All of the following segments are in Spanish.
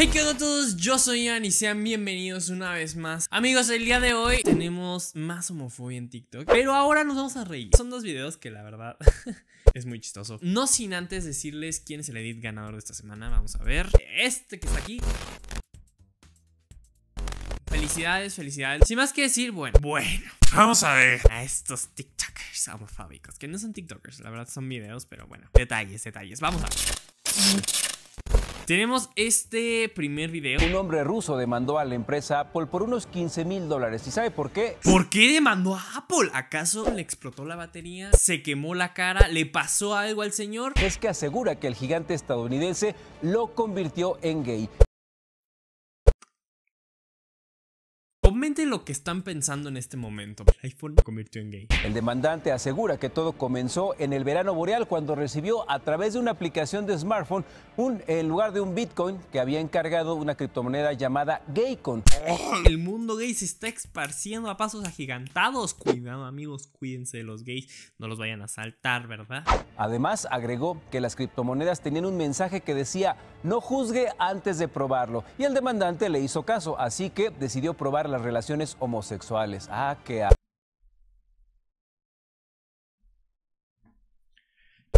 Hey, ¿qué onda a todos? Yo soy Ian y sean bienvenidos una vez más. Amigos, el día de hoy tenemos más homofobia en TikTok, pero ahora nos vamos a reír. Son dos videos que la verdad es muy chistoso. No sin antes decirles quién es el edit ganador de esta semana. Vamos a ver. Este que está aquí. Felicidades, felicidades. Sin más que decir, bueno. Bueno, vamos a ver a estos TikTokers homofóbicos, que no son TikTokers, la verdad son videos, pero bueno. Detalles, detalles. Vamos a ver. Tenemos este primer video. Un hombre ruso demandó a la empresa Apple por unos 15 mil dólares. ¿Y sabe por qué? ¿Por qué demandó a Apple? ¿Acaso le explotó la batería? ¿Se quemó la cara? ¿Le pasó algo al señor? Es que asegura que el gigante estadounidense lo convirtió en gay. Comenten lo que están pensando en este momento. El iPhone convirtió en gay. El demandante asegura que todo comenzó en el verano boreal cuando recibió a través de una aplicación de smartphone un, en lugar de un Bitcoin que había encargado una criptomoneda llamada Gaycon. Oh, el mundo gay se está esparciendo a pasos agigantados. Cuidado amigos, cuídense de los gays, no los vayan a saltar, ¿verdad? Además agregó que las criptomonedas tenían un mensaje que decía no juzgue antes de probarlo y el demandante le hizo caso, así que decidió probar las relaciones homosexuales. Ah, qué...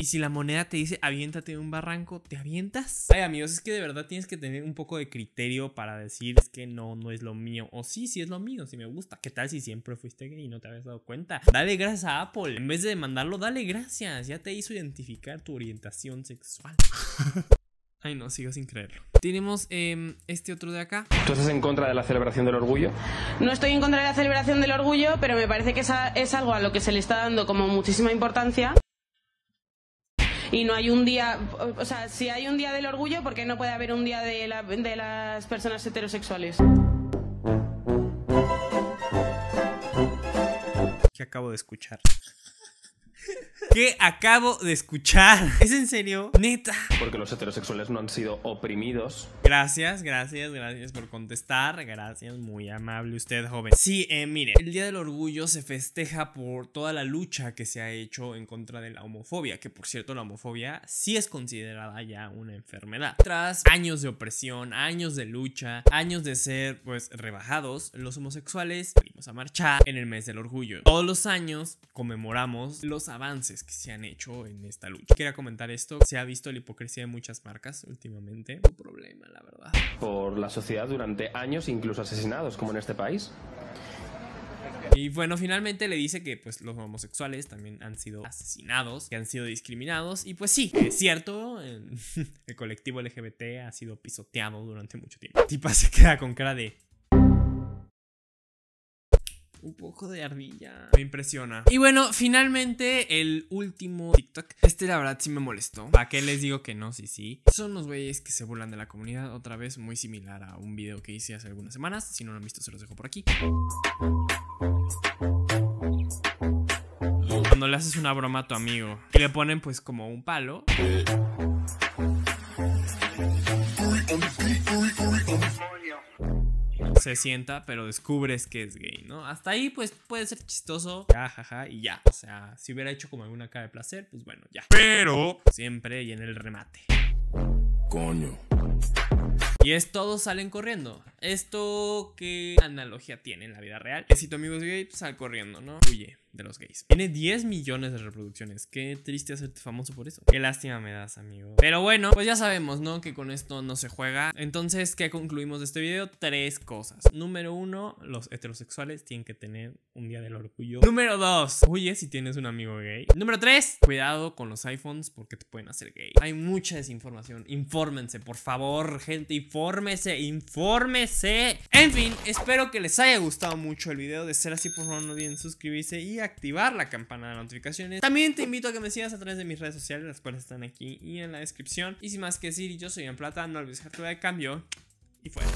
Y si la moneda te dice aviéntate de un barranco, ¿te avientas? Ay, amigos, es que de verdad tienes que tener un poco de criterio para decir que no, no es lo mío. O sí, sí es lo mío, si sí me gusta. ¿Qué tal si siempre fuiste gay y no te habías dado cuenta? Dale gracias a Apple. En vez de demandarlo, dale gracias. Ya te hizo identificar tu orientación sexual. Ay, no, sigo sin creerlo. Tenemos em, este otro de acá. ¿Tú estás en contra de la celebración del orgullo? No estoy en contra de la celebración del orgullo, pero me parece que es algo a lo que se le está dando como muchísima importancia. Y no hay un día, o sea, si hay un día del orgullo, ¿por qué no puede haber un día de, de las personas heterosexuales? Que acabo de escuchar que acabo de escuchar. ¿Es en serio? Neta. Porque los heterosexuales no han sido oprimidos Gracias, gracias, gracias por contestar. Gracias, muy amable usted, joven. Sí, eh, mire, el Día del Orgullo se festeja por toda la lucha que se ha hecho en contra de la homofobia, que por cierto la homofobia sí es considerada ya una enfermedad. Tras años de opresión, años de lucha, años de ser pues rebajados, los homosexuales fuimos a marchar en el mes del orgullo. Todos los años conmemoramos los avances que se han hecho en esta lucha. Quería comentar esto, se ha visto la hipocresía de muchas marcas últimamente. Un problema, la por la sociedad durante años, incluso asesinados, como en este país. Y bueno, finalmente le dice que pues los homosexuales también han sido asesinados, que han sido discriminados y pues sí, es cierto, el colectivo LGBT ha sido pisoteado durante mucho tiempo. Tipa se queda con cara de un poco de ardilla. Me impresiona. Y bueno, finalmente el último TikTok. Este la verdad sí me molestó. ¿Para qué les digo que no? Sí, sí. Son los güeyes que se burlan de la comunidad. Otra vez muy similar a un video que hice hace algunas semanas. Si no lo han visto, se los dejo por aquí. Cuando le haces una broma a tu amigo y le ponen pues como un palo. se sienta, pero descubres que es gay, ¿no? Hasta ahí, pues puede ser chistoso, jajaja, ja, y ya. O sea, si hubiera hecho como alguna cara de placer, pues bueno, ya. Pero siempre y en el remate. Coño. Y es todos salen corriendo. ¿esto qué analogía tiene en la vida real? Que si tu amigo es gay, pues, sal corriendo, ¿no? Huye de los gays. Tiene 10 millones de reproducciones. Qué triste hacerte famoso por eso. Qué lástima me das, amigo. Pero bueno, pues ya sabemos, ¿no? Que con esto no se juega. Entonces, ¿qué concluimos de este video? Tres cosas. Número uno, los heterosexuales tienen que tener un día del orgullo. Número dos, huye si tienes un amigo gay. Número tres, cuidado con los iPhones porque te pueden hacer gay. Hay mucha desinformación. Infórmense, por favor, gente. Infórmese, infórmese. En fin, espero que les haya gustado mucho el video. De ser así, por favor, no olviden suscribirse y activar la campana de notificaciones. También te invito a que me sigas a través de mis redes sociales, las cuales están aquí y en la descripción. Y sin más que decir, yo soy en plata, no olvides dejar tu de cambio y fue.